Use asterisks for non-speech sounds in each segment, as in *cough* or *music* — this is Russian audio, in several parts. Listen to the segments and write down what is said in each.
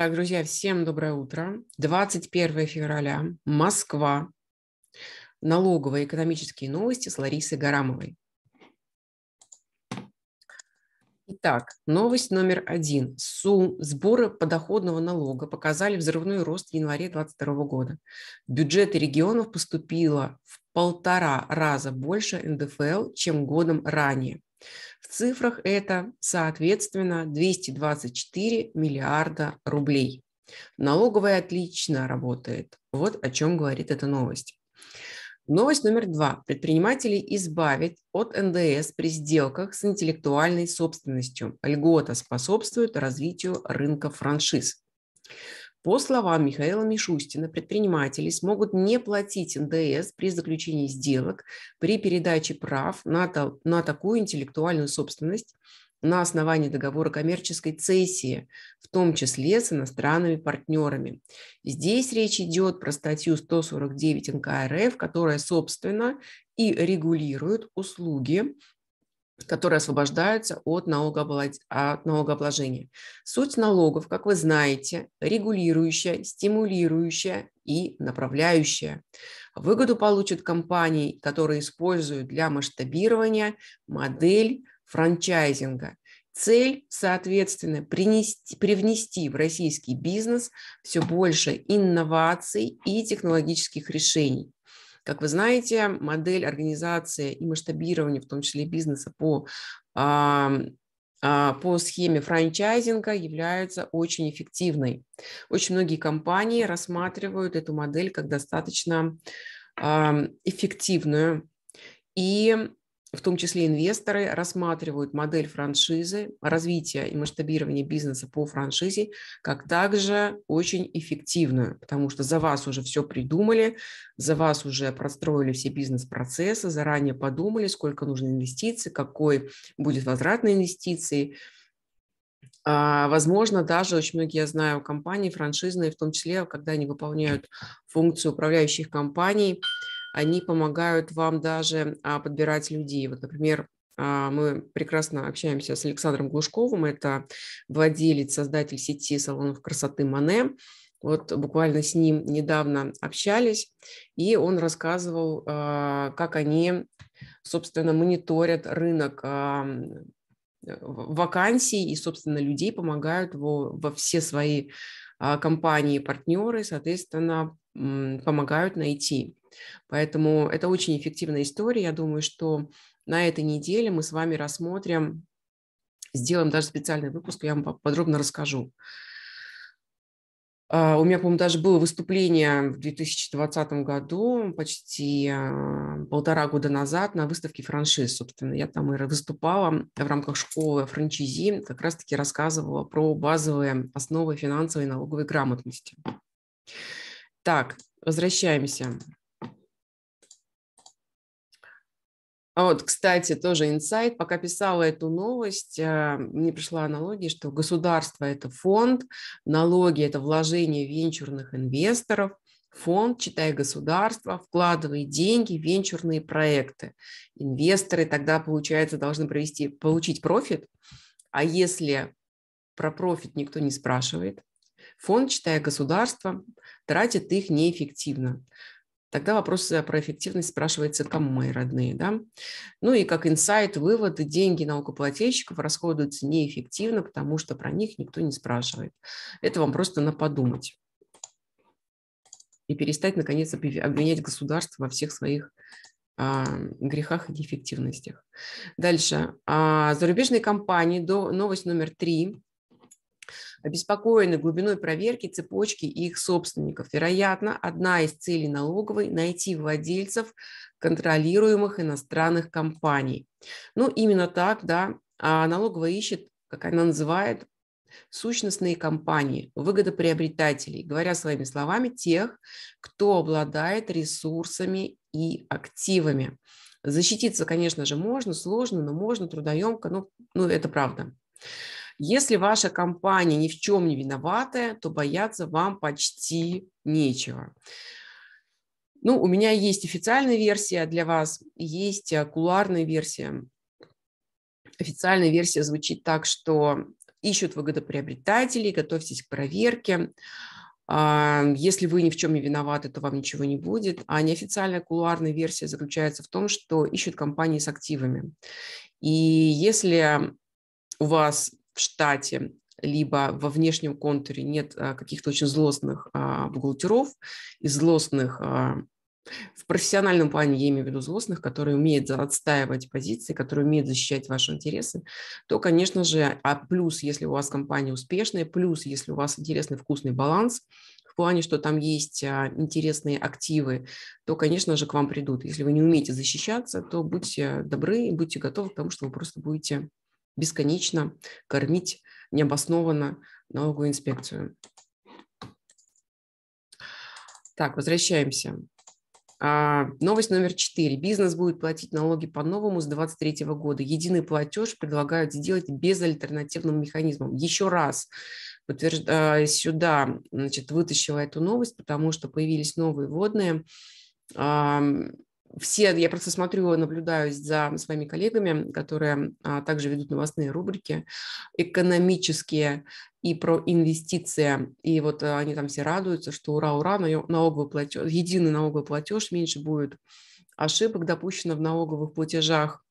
Так, друзья, всем доброе утро. 21 февраля, Москва. Налоговые экономические новости с Ларисой Гарамовой. Итак, новость номер один. Сум сборы подоходного налога показали взрывной рост в январе 2022 года. В бюджеты регионов поступило в полтора раза больше НДФЛ, чем годом ранее. В цифрах это, соответственно, 224 миллиарда рублей. Налоговая отлично работает. Вот о чем говорит эта новость. Новость номер два. Предпринимателей избавить от НДС при сделках с интеллектуальной собственностью. Льгота способствует развитию рынка франшиз. По словам Михаила Мишустина, предприниматели смогут не платить НДС при заключении сделок, при передаче прав на, та, на такую интеллектуальную собственность на основании договора коммерческой цессии, в том числе с иностранными партнерами. Здесь речь идет про статью 149 НК РФ, которая, собственно, и регулирует услуги которые освобождаются от, от налогообложения. Суть налогов, как вы знаете, регулирующая, стимулирующая и направляющая. Выгоду получат компании, которые используют для масштабирования модель франчайзинга. Цель, соответственно, принести, привнести в российский бизнес все больше инноваций и технологических решений. Как вы знаете, модель организации и масштабирования, в том числе бизнеса по а, по схеме франчайзинга является очень эффективной. Очень многие компании рассматривают эту модель как достаточно эффективную. И в том числе инвесторы, рассматривают модель франшизы, развитие и масштабирование бизнеса по франшизе, как также очень эффективную, потому что за вас уже все придумали, за вас уже простроили все бизнес-процессы, заранее подумали, сколько нужно инвестиций, какой будет возврат на инвестиции. А, возможно, даже очень многие, я знаю, компании франшизные, в том числе, когда они выполняют функцию управляющих компаний – они помогают вам даже а, подбирать людей. Вот, например, а, мы прекрасно общаемся с Александром Глушковым, это владелец, создатель сети салонов красоты «Мане». Вот буквально с ним недавно общались, и он рассказывал, а, как они, собственно, мониторят рынок э, вакансий и, собственно, людей помогают во, все свои компании, партнеры, соответственно, помогают найти. Поэтому это очень эффективная история. Я думаю, что на этой неделе мы с вами рассмотрим, сделаем даже специальный выпуск, я вам подробно расскажу. А, у меня, по-моему, даже было выступление в 2020 году, почти а, полтора года назад, на выставке франшиз, собственно. Я там и выступала в рамках школы франшизи, как раз-таки рассказывала про базовые основы финансовой и налоговой грамотности. Так, возвращаемся А вот, кстати, тоже инсайт. Пока писала эту новость, а, мне пришла аналогия, что государство – это фонд, налоги – это вложение венчурных инвесторов, фонд, читая государство, вкладывает деньги в венчурные проекты. Инвесторы тогда, получается, должны провести, получить профит, а если про профит никто не спрашивает, фонд, читая государство, тратит их неэффективно. Тогда вопрос э, про эффективность спрашивается, кому мои родные. Да? Ну и как инсайт, вывод, деньги налогоплательщиков расходуются неэффективно, потому что про них никто не спрашивает. Это вам просто на подумать. И перестать, наконец, обвинять государство во всех своих а, грехах и неэффективностях. Дальше. А, зарубежные компании. Новость номер три обеспокоены глубиной проверки цепочки и их собственников. Вероятно, одна из целей налоговой – найти владельцев контролируемых иностранных компаний. Ну, именно так, да, а налоговая ищет, как она называет, сущностные компании, выгодоприобретателей, говоря своими словами, тех, кто обладает ресурсами и активами. Защититься, конечно же, можно, сложно, но можно, трудоемко, но ну, ну, это правда. Если ваша компания ни в чем не виноватая, то бояться вам почти нечего. Ну, у меня есть официальная версия для вас, есть э, кулуарная версия. Официальная версия звучит так, что ищут выгодоприобретателей, готовьтесь к проверке. А, если вы ни в чем не виноваты, то вам ничего не будет. А неофициальная кулуарная версия заключается в том, что ищут компании с активами. И если у вас штате, либо во внешнем контуре нет а, каких-то очень злостных а, бухгалтеров и злостных а, в профессиональном плане я имею в виду злостных, которые умеют отстаивать позиции, которые умеют защищать ваши интересы, то, конечно же, а плюс, если у вас компания успешная, плюс, если у вас интересный вкусный баланс, в плане, что там есть интересные активы, то, конечно же, к вам придут. Если вы не умеете защищаться, то будьте добры и будьте готовы к тому, что вы просто будете бесконечно кормить необоснованно налоговую инспекцию. Так, возвращаемся. А, новость номер четыре. Бизнес будет платить налоги по-новому с 2023 года. Единый платеж предлагают сделать без альтернативным механизмом. Еще раз подтвержд... А, сюда значит, вытащила эту новость, потому что появились новые водные все, я просто смотрю, наблюдаюсь за своими коллегами, которые а, также ведут новостные рубрики, экономические и про инвестиции. И вот а, они там все радуются, что ура-ура, налоговый платеж, единый налоговый платеж, меньше будет ошибок допущено в налоговых платежах.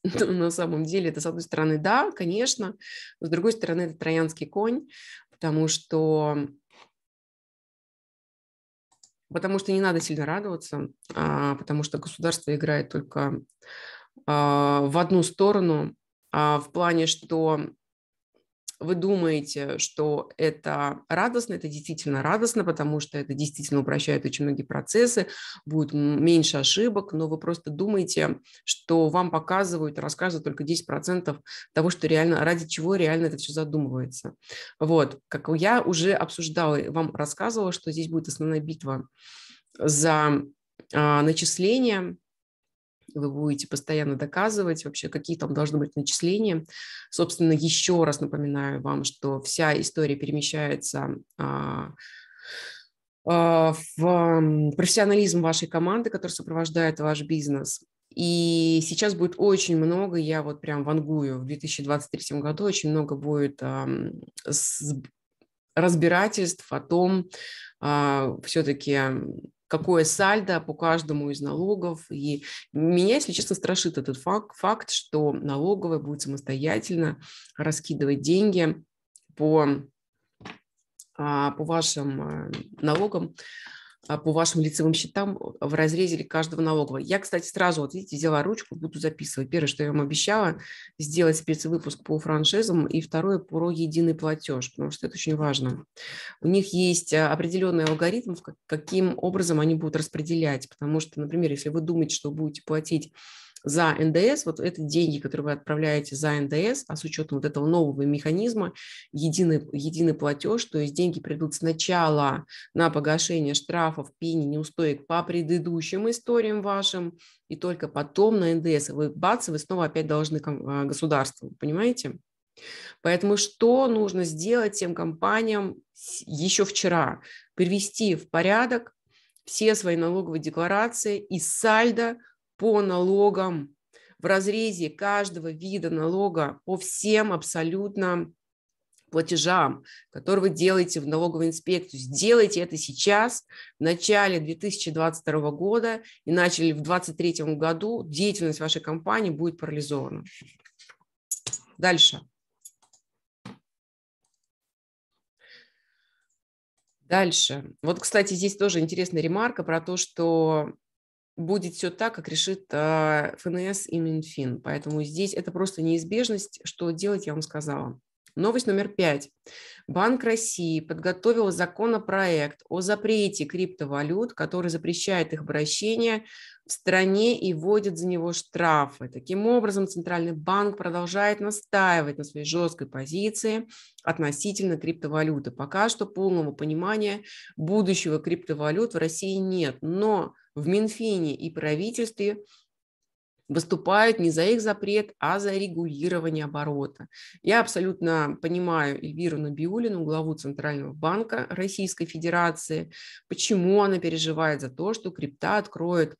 *laughs* Ну, на самом деле это, с одной стороны, да, конечно, с другой стороны, это троянский конь, потому что потому что не надо сильно радоваться, а, потому что государство играет только а, в одну сторону, а, в плане, что вы думаете, что это радостно, это действительно радостно, потому что это действительно упрощает очень многие процессы, будет меньше ошибок, но вы просто думаете, что вам показывают, рассказывают только 10% того, что реально, ради чего реально это все задумывается. Вот, как я уже обсуждала, вам рассказывала, что здесь будет основная битва за а, начисление, вы будете постоянно доказывать вообще, какие там должны быть начисления. Собственно, еще раз напоминаю вам, что вся история перемещается а, а, в профессионализм вашей команды, который сопровождает ваш бизнес. И сейчас будет очень много, я вот прям вангую, в 2023 году очень много будет а, разбирательств о том, все-таки какое сальдо по каждому из налогов. И меня, если честно, страшит этот факт, факт что налоговая будет самостоятельно раскидывать деньги по, а, по вашим э, налогам а, по вашим лицевым счетам э, в разрезе каждого налогового. Я, кстати, сразу, вот видите, взяла ручку, буду записывать. Первое, что я вам обещала, сделать спецвыпуск по франшизам, и второе, про единый платеж, потому что это очень важно. У них есть а, определенный алгоритм, каким образом они будут распределять, потому что, например, если вы думаете, что будете платить за НДС, вот это деньги, которые вы отправляете за НДС, а с учетом вот этого нового механизма, единый, единый платеж, то есть деньги придут сначала на погашение штрафов, пени, неустоек по предыдущим историям вашим, и только потом на НДС. Вы бац, вы снова опять должны а, государству, понимаете? Поэтому что нужно сделать тем компаниям еще вчера? Привести в порядок все свои налоговые декларации и сальдо по налогам в разрезе каждого вида налога по всем абсолютно платежам, которые вы делаете в налоговую инспекцию. Сделайте это сейчас, в начале 2022 года, иначе в 2023 году деятельность вашей компании будет парализована. Дальше. Дальше. Вот, кстати, здесь тоже интересная ремарка про то, что будет все так, как решит ФНС а, и Минфин. Поэтому здесь это просто неизбежность, что делать, я вам сказала. Новость номер пять. Банк России подготовил законопроект о запрете криптовалют, который запрещает их обращение в стране и вводит за него штрафы. Таким образом, Центральный банк продолжает настаивать на своей жесткой позиции относительно криптовалюты. Пока что полного понимания будущего криптовалют в России нет, но в Минфине и правительстве выступают не за их запрет, а за регулирование оборота. Я абсолютно понимаю Эльвиру Набиулину, главу Центрального банка Российской Федерации, почему она переживает за то, что крипта откроет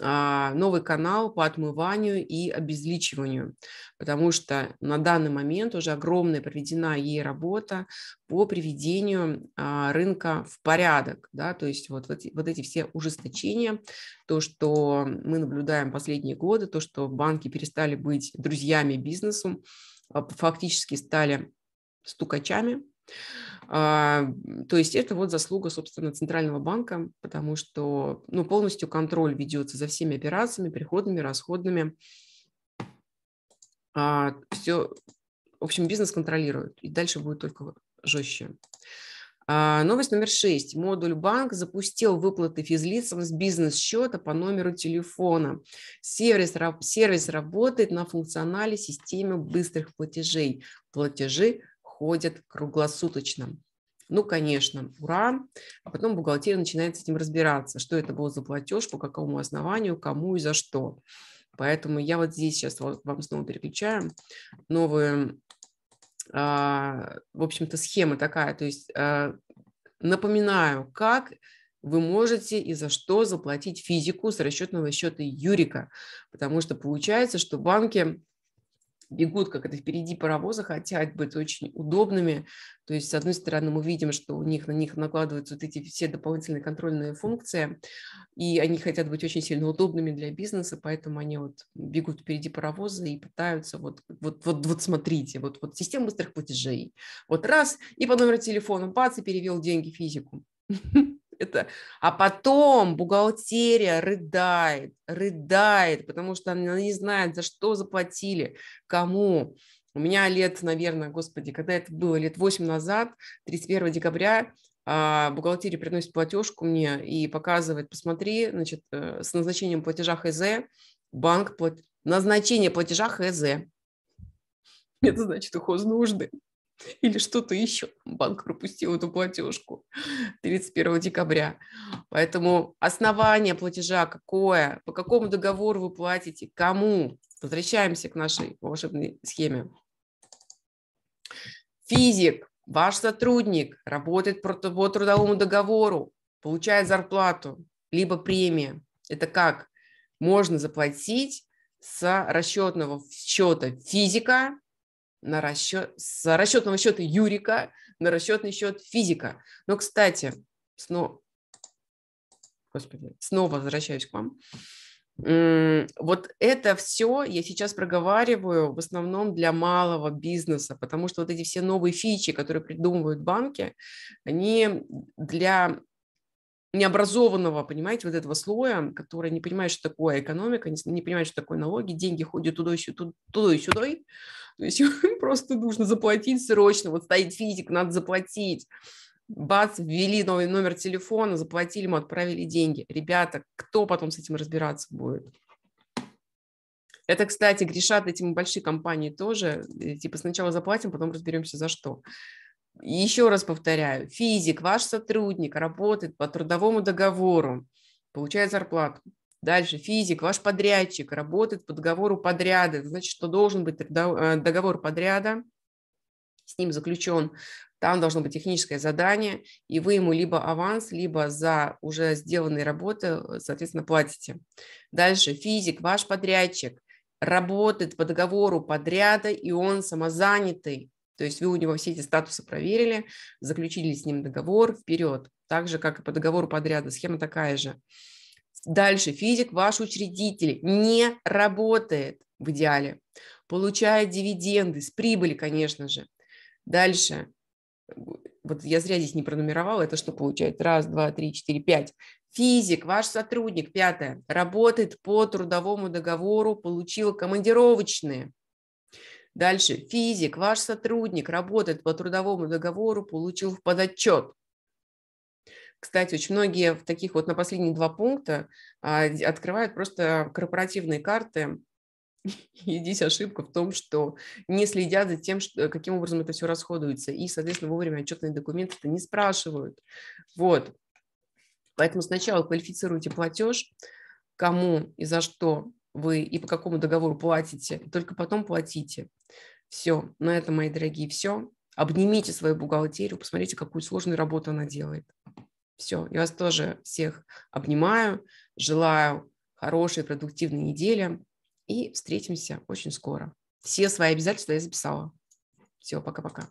а, новый канал по отмыванию и обезличиванию, потому что на данный момент уже огромная проведена ей работа по приведению а, рынка в порядок, да, то есть вот, вот, вот эти все ужесточения, то, что мы наблюдаем последние годы, то, что банки перестали быть друзьями бизнесу, а, фактически стали стукачами, а, то есть это вот заслуга, собственно, Центрального банка, потому что ну, полностью контроль ведется за всеми операциями, приходными, расходными. А, Все, в общем, бизнес контролирует, и дальше будет только жестче. А, новость номер шесть. Модуль банк запустил выплаты физлицам с бизнес-счета по номеру телефона. Сервис, сервис работает на функционале системы быстрых платежей. Платежи ходят круглосуточно. Ну, конечно, ура. А потом бухгалтерия начинает с этим разбираться, что это был за платеж, по какому основанию, кому и за что. Поэтому я вот здесь сейчас вам снова переключаю новую, а, в общем-то, схема такая. То есть а, напоминаю, как вы можете и за что заплатить физику с расчетного счета Юрика, потому что получается, что банки бегут как это впереди паровоза, хотят быть очень удобными. То есть, с одной стороны, мы видим, что у них на них накладываются вот эти все дополнительные контрольные функции, и они хотят быть очень сильно удобными для бизнеса, поэтому они вот бегут впереди паровоза и пытаются вот, вот, вот, вот смотрите, вот, вот система быстрых платежей. Вот раз, и по номеру телефона, бац, и перевел деньги физику. *laughs* это, а потом бухгалтерия рыдает, рыдает, потому что она не знает, за что заплатили, кому. У меня лет, наверное, господи, когда это было, лет 8 назад, 31 декабря, а, бухгалтерия приносит платежку мне и показывает, посмотри, значит, э, с назначением платежа ХЗ, банк, плат... назначение платежа ХЗ. *laughs* Это значит, нужды или что-то еще. Банк пропустил эту платежку 31 *laughs* декабря. Поэтому основание платежа какое, по какому договору вы платите, кому. Возвращаемся к нашей волшебной схеме. Физик, ваш сотрудник, работает по трудовому договору, получает зарплату, либо премия. Это как? Можно заплатить с расчетного счета физика на расчет, с расчетного счета Юрика на расчетный счет физика. Но, кстати, снова, господи, снова возвращаюсь к вам. Вот это все я сейчас проговариваю в основном для малого бизнеса, потому что вот эти все новые фичи, которые придумывают банки, они для необразованного, понимаете, вот этого слоя, который не понимает, что такое экономика, не, не понимает, что такое налоги, деньги ходят туда и сюда, туда и сюда. То есть *laughs* просто нужно заплатить срочно, вот стоит физик, надо заплатить. Бац, ввели новый номер телефона, заплатили мы отправили деньги. Ребята, кто потом с этим разбираться будет? Это, кстати, грешат этим большие компании тоже. Э, типа сначала заплатим, потом разберемся за что. Еще раз повторяю, физик, ваш сотрудник работает по трудовому договору, получает зарплату. Дальше физик, ваш подрядчик работает по договору подряда, это значит, что должен быть э, договор подряда, с ним заключен, там должно быть техническое задание, и вы ему либо аванс, либо за уже сделанные работы, э, соответственно, платите. Дальше физик, ваш подрядчик, работает по договору подряда, и он самозанятый, то есть вы у него все эти статусы проверили, заключили с ним договор, вперед. Так же, как и по договору подряда, схема такая же. Дальше физик, ваш учредитель, не работает в идеале, получает дивиденды с прибыли, конечно же. Дальше, вот я зря здесь не пронумеровала, это что получает? Раз, два, три, четыре, пять. Физик, ваш сотрудник, пятое, работает по трудовому договору, получил командировочные, Дальше. Физик, ваш сотрудник работает по трудовому договору, получил в подотчет. Кстати, очень многие в таких вот на последние два пункта а, открывают просто корпоративные карты. *laughs* И здесь ошибка в том, что не следят за тем, что, каким образом это все расходуется. И, соответственно, вовремя отчетные документы это не спрашивают. Вот. Поэтому сначала квалифицируйте платеж, кому и за что вы и по какому договору платите, только потом платите. Все, на ну этом, мои дорогие, все. Обнимите свою бухгалтерию, посмотрите, какую сложную работу она делает. Все, я вас тоже всех обнимаю, желаю хорошей, продуктивной недели и встретимся очень скоро. Все свои обязательства я записала. Все, пока-пока.